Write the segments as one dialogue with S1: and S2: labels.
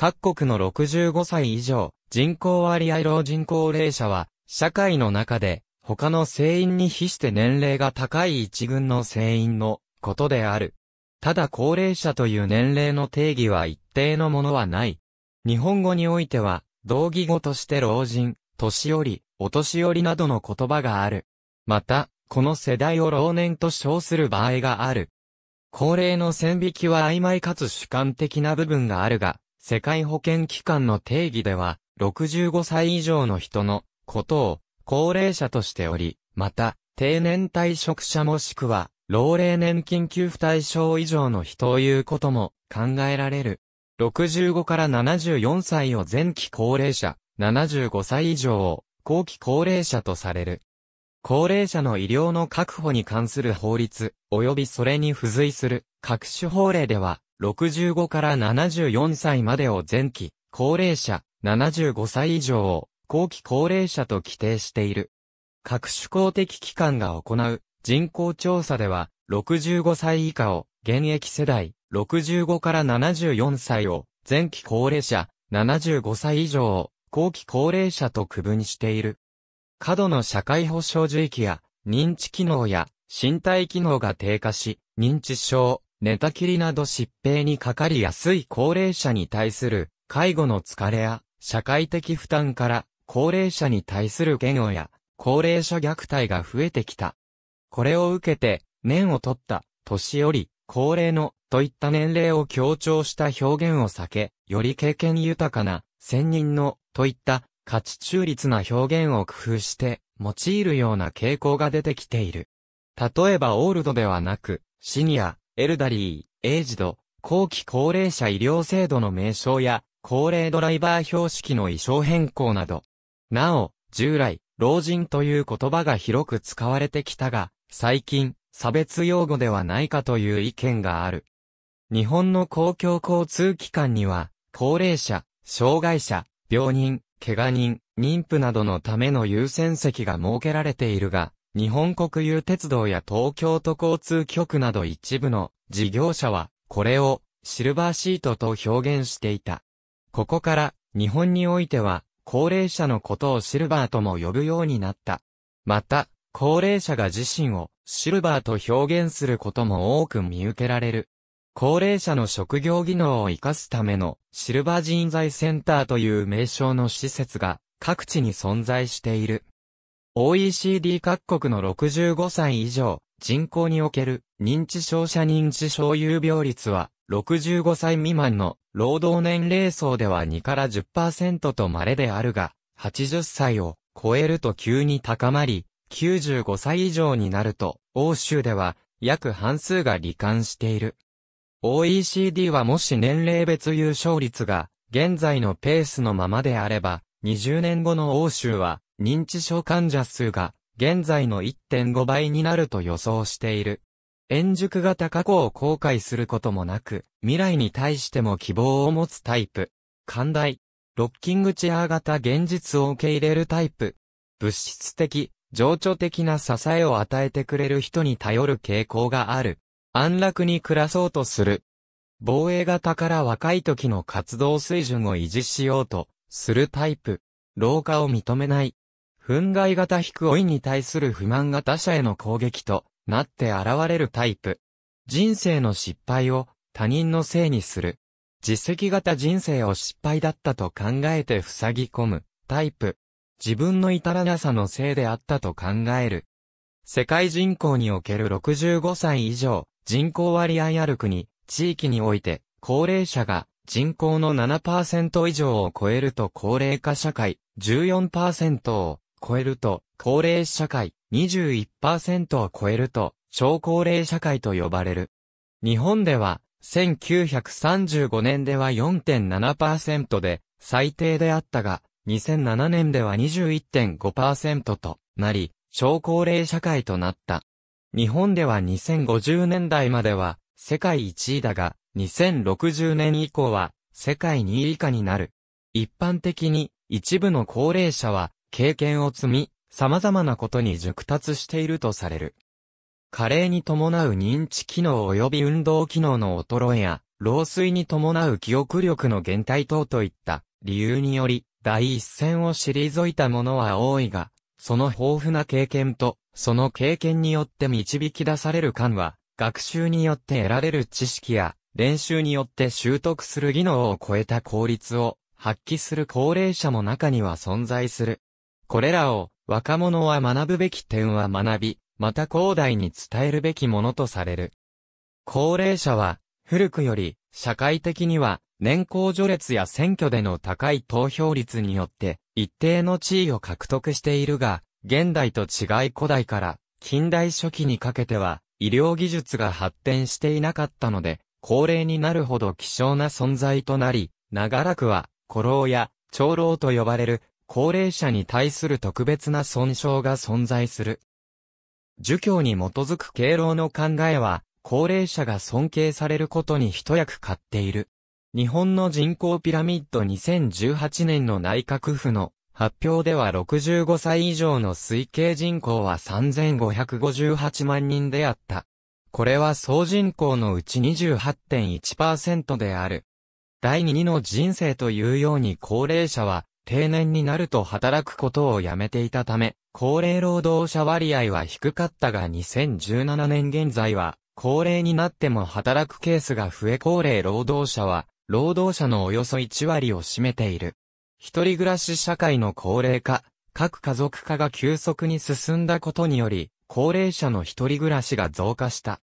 S1: 各国の65歳以上、人口割合老人高齢者は、社会の中で、他の成員に比して年齢が高い一群の成員のことである。ただ高齢者という年齢の定義は一定のものはない。日本語においては、同義語として老人、年寄り、お年寄りなどの言葉がある。また、この世代を老年と称する場合がある。高齢の線引きは曖昧かつ主観的な部分があるが、世界保健機関の定義では、65歳以上の人のことを高齢者としており、また、定年退職者もしくは、老齢年金給付対象以上の人をいうことも考えられる。65から74歳を前期高齢者、75歳以上を後期高齢者とされる。高齢者の医療の確保に関する法律、及びそれに付随する各種法令では、65から74歳までを前期、高齢者、75歳以上を、後期高齢者と規定している。各種公的機関が行う人口調査では、65歳以下を、現役世代、65から74歳を、前期高齢者、75歳以上を、後期高齢者と区分している。過度の社会保障受益や、認知機能や、身体機能が低下し、認知症、寝たきりなど疾病にかかりやすい高齢者に対する介護の疲れや社会的負担から高齢者に対する嫌悪や高齢者虐待が増えてきた。これを受けて年を取った年寄り高齢のといった年齢を強調した表現を避け、より経験豊かな専任のといった価値中立な表現を工夫して用いるような傾向が出てきている。例えばオールドではなく、シニア、エルダリー、エイジド、後期高齢者医療制度の名称や、高齢ドライバー標識の衣装変更など。なお、従来、老人という言葉が広く使われてきたが、最近、差別用語ではないかという意見がある。日本の公共交通機関には、高齢者、障害者、病人、怪我人、妊婦などのための優先席が設けられているが、日本国有鉄道や東京都交通局など一部の事業者は、これをシルバーシートと表現していた。ここから、日本においては、高齢者のことをシルバーとも呼ぶようになった。また、高齢者が自身をシルバーと表現することも多く見受けられる。高齢者の職業技能を活かすためのシルバー人材センターという名称の施設が各地に存在している。OECD 各国の65歳以上、人口における認知症者認知症有病率は65歳未満の労働年齢層では2から10%と稀であるが、80歳を超えると急に高まり、95歳以上になると、欧州では約半数が罹患している。OECD はもし年齢別優勝率が現在のペースのままであれば、20年後の欧州は認知症患者数が現在の1.5倍になると予想している。円熟型過去を後悔することもなく、未来に対しても希望を持つタイプ。寛大。ロッキングチェア型現実を受け入れるタイプ。物質的、情緒的な支えを与えてくれる人に頼る傾向がある。安楽に暮らそうとする。防衛型から若い時の活動水準を維持しようとするタイプ。老化を認めない。憤慨型引く老いに対する不満が他者への攻撃となって現れるタイプ。人生の失敗を他人のせいにする。実績型人生を失敗だったと考えて塞ぎ込むタイプ。自分の至らなさのせいであったと考える。世界人口における65歳以上、人口割合ある国、地域において、高齢者が人口の7%以上を超えると高齢化社会、14%を超えると、高齢社会、21%を超えると、超高齢社会と呼ばれる。日本では、1935年では4.7%で、最低であったが、2007年では21.5%となり、超高齢社会となった。日本では2050年代までは、世界1位だが、2060年以降は、世界2位以下になる。一般的に、一部の高齢者は、経験を積み、様々なことに熟達しているとされる。加齢に伴う認知機能及び運動機能の衰えや、老衰に伴う記憶力の減退等といった理由により、第一線を退いた者は多いが、その豊富な経験と、その経験によって導き出される感は、学習によって得られる知識や、練習によって習得する技能を超えた効率を発揮する高齢者も中には存在する。これらを、若者は学ぶべき点は学び、また後代に伝えるべきものとされる。高齢者は、古くより、社会的には、年功序列や選挙での高い投票率によって、一定の地位を獲得しているが、現代と違い古代から、近代初期にかけては、医療技術が発展していなかったので、高齢になるほど希少な存在となり、長らくは、古老や、長老と呼ばれる、高齢者に対する特別な損傷が存在する。儒教に基づく敬老の考えは、高齢者が尊敬されることに一役買っている。日本の人口ピラミッド2018年の内閣府の発表では65歳以上の推計人口は3558万人であった。これは総人口のうち28.1%である。第2の人生というように高齢者は定年になると働くことをやめていたため、高齢労働者割合は低かったが2017年現在は、高齢になっても働くケースが増え高齢労働者は、労働者のおよそ1割を占めている。一人暮らし社会の高齢化、各家族化が急速に進んだことにより、高齢者の一人暮らしが増加した。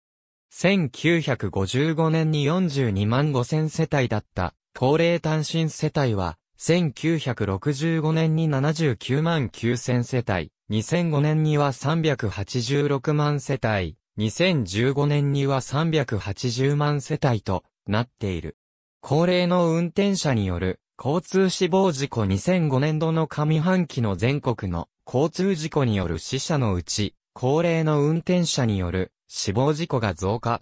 S1: 1955年に42万5千世帯だった、高齢単身世帯は、1965年に79万9000世帯、2005年には386万世帯、2015年には380万世帯となっている。高齢の運転者による交通死亡事故2005年度の上半期の全国の交通事故による死者のうち、高齢の運転者による死亡事故が増加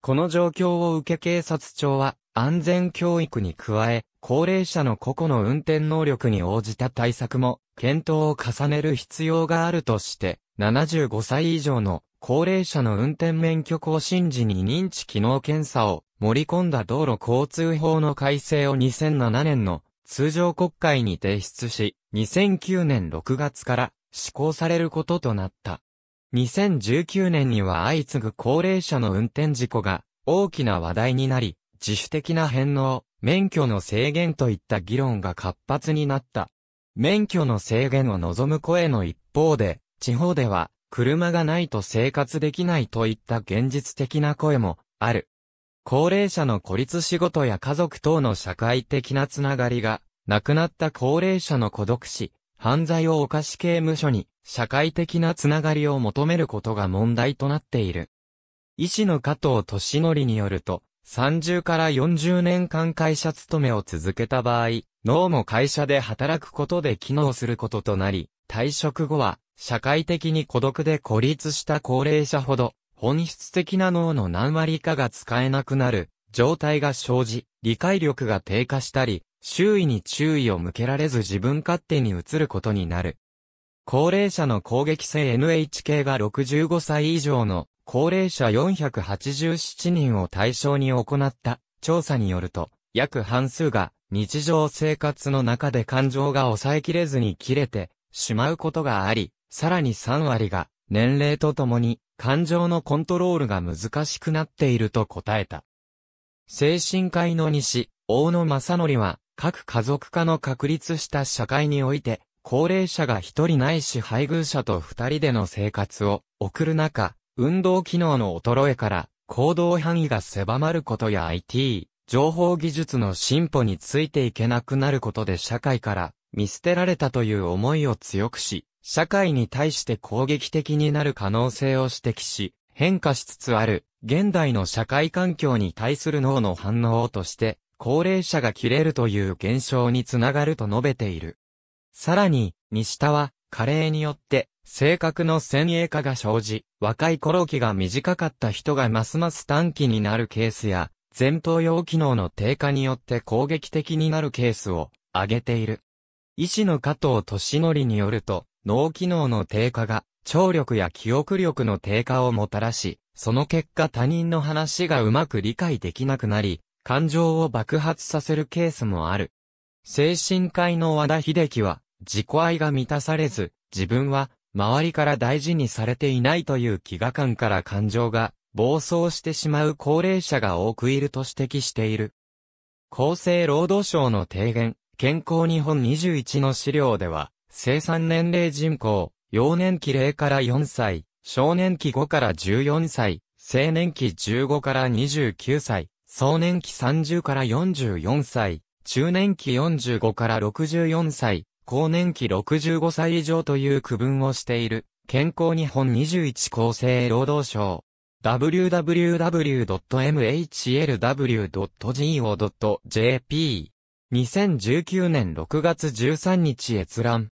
S1: この状況を受け警察庁は、安全教育に加え、高齢者の個々の運転能力に応じた対策も、検討を重ねる必要があるとして、75歳以上の高齢者の運転免許更新時に認知機能検査を盛り込んだ道路交通法の改正を2007年の通常国会に提出し、2009年6月から施行されることとなった。2019年には相次ぐ高齢者の運転事故が大きな話題になり、自主的な返納、免許の制限といった議論が活発になった。免許の制限を望む声の一方で、地方では車がないと生活できないといった現実的な声もある。高齢者の孤立仕事や家族等の社会的なつながりが、亡くなった高齢者の孤独死、犯罪を犯し刑務所に社会的なつながりを求めることが問題となっている。医師の加藤俊則によると、30から40年間会社勤めを続けた場合、脳も会社で働くことで機能することとなり、退職後は、社会的に孤独で孤立した高齢者ほど、本質的な脳の何割かが使えなくなる、状態が生じ、理解力が低下したり、周囲に注意を向けられず自分勝手に移ることになる。高齢者の攻撃性 NHK が65歳以上の高齢者487人を対象に行った調査によると、約半数が日常生活の中で感情が抑えきれずに切れてしまうことがあり、さらに3割が年齢とともに感情のコントロールが難しくなっていると答えた。精神科医の西、大野正則は、各家族化の確立した社会において、高齢者が一人ないし配偶者と二人での生活を送る中、運動機能の衰えから行動範囲が狭まることや IT、情報技術の進歩についていけなくなることで社会から見捨てられたという思いを強くし、社会に対して攻撃的になる可能性を指摘し、変化しつつある現代の社会環境に対する脳の反応として、高齢者が切れるという現象につながると述べている。さらに、西田は、加齢によって、性格の先鋭化が生じ、若い頃期が短かった人がますます短期になるケースや、前頭葉機能の低下によって攻撃的になるケースを挙げている。医師の加藤敏則によると、脳機能の低下が、聴力や記憶力の低下をもたらし、その結果他人の話がうまく理解できなくなり、感情を爆発させるケースもある。精神科医の和田秀樹は、自己愛が満たされず、自分は周りから大事にされていないという飢餓感から感情が暴走してしまう高齢者が多くいると指摘している。厚生労働省の提言、健康日本21の資料では、生産年齢人口、幼年期0から4歳、少年期5から14歳、青年期15から29歳、壮年期30から44歳、中年期45から64歳、高年期65歳以上という区分をしている、健康日本21厚生労働省。www.mhlw.go.jp 2019年6月13日閲覧。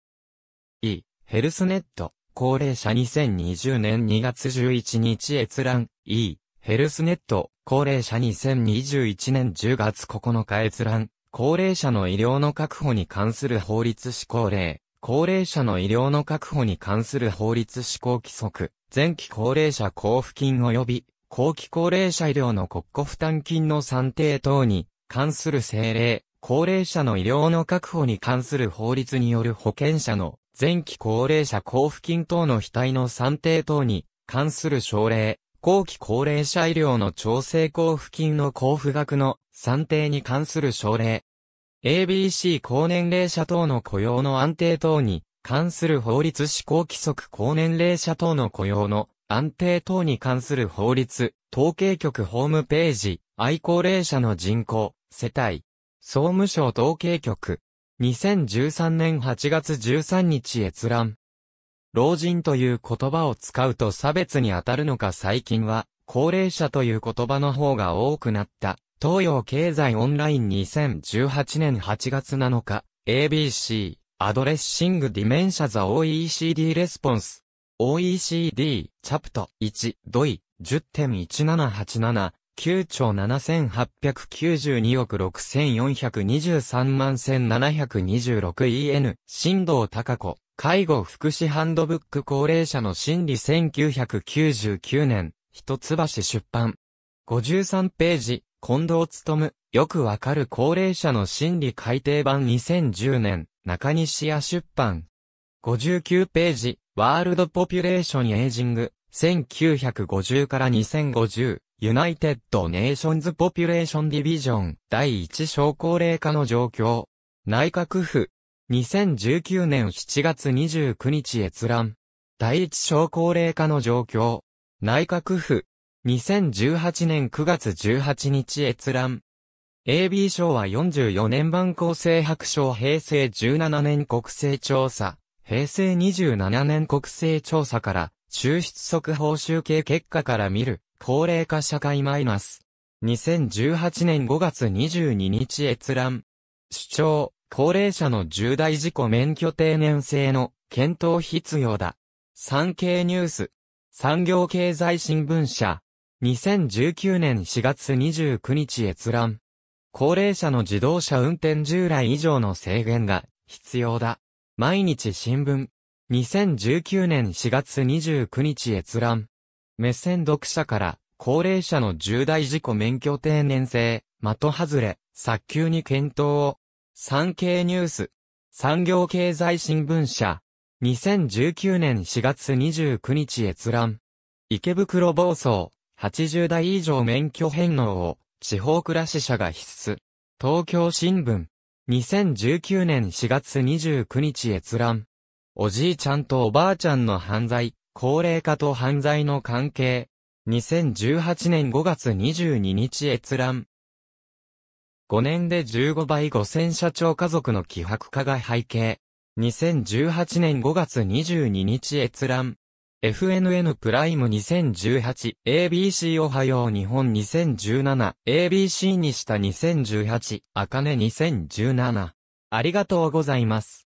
S1: E、ヘルスネット、高齢者2020年2月11日閲覧。E、ヘルスネット、高齢者2021年10月9日閲覧。高齢者の医療の確保に関する法律施行令、高齢者の医療の確保に関する法律施行規則、前期高齢者交付金及び、後期高齢者医療の国庫負担金の算定等に関する政令、高齢者の医療の確保に関する法律による保険者の前期高齢者交付金等の額の算定等に関する省令、後期高齢者医療の調整交付金の交付額の算定に関する省令、ABC 高年齢者等の雇用の安定等に関する法律施行規則高年齢者等の雇用の安定等に関する法律、統計局ホームページ、愛高齢者の人口、世帯、総務省統計局、2013年8月13日閲覧。老人という言葉を使うと差別に当たるのか最近は、高齢者という言葉の方が多くなった東洋経済オンライン2018年8月7日、ABC、アドレッシングディメンシャザ OECD レスポンス。OECD、チャプト1、ドイ、10.1787、9兆7892億6423万 1726EN、振動高子、介護福祉ハンドブック高齢者の心理1999年、一橋出版。53ページ、近藤勤、よくわかる高齢者の心理改訂版2010年、中西屋出版。59ページ、ワールドポピュレーションエイジング、1950から2050、ユナイテッド・ネーションズ・ポピュレーション・ディビジョン、第1小高齢化の状況。内閣府、2019年7月29日閲覧。第1小高齢化の状況。内閣府、2018年9月18日閲覧。AB 賞は44年版厚生白書平成17年国勢調査、平成27年国勢調査から、抽出速報集計結果から見る、高齢化社会マイナス。2018年5月22日閲覧。主張、高齢者の重大事故免許定年制の検討必要だ。産経ニュース。産業経済新聞社、2019年4月29日閲覧。高齢者の自動車運転従来以上の制限が必要だ。毎日新聞。2019年4月29日閲覧。目線読者から高齢者の重大事故免許定年制、的外れ、早急に検討を。産経ニュース。産業経済新聞社。2019年4月29日閲覧。池袋暴走。80代以上免許返納を、地方暮らし者が必須。東京新聞。2019年4月29日閲覧。おじいちゃんとおばあちゃんの犯罪、高齢化と犯罪の関係。2018年5月22日閲覧。5年で15倍5000社長家族の希薄化が背景。2018年5月22日閲覧。FNN プライム2018、ABC おはよう日本2017、ABC にした2018、あかね2017。ありがとうございます。